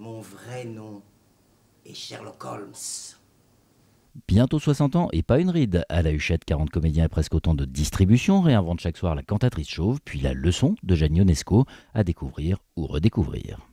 Mon vrai nom est Sherlock Holmes. Bientôt 60 ans et pas une ride. À la Huchette, 40 comédiens et presque autant de distribution réinventent chaque soir la cantatrice chauve, puis la leçon de Jeanne Ionesco à découvrir ou redécouvrir.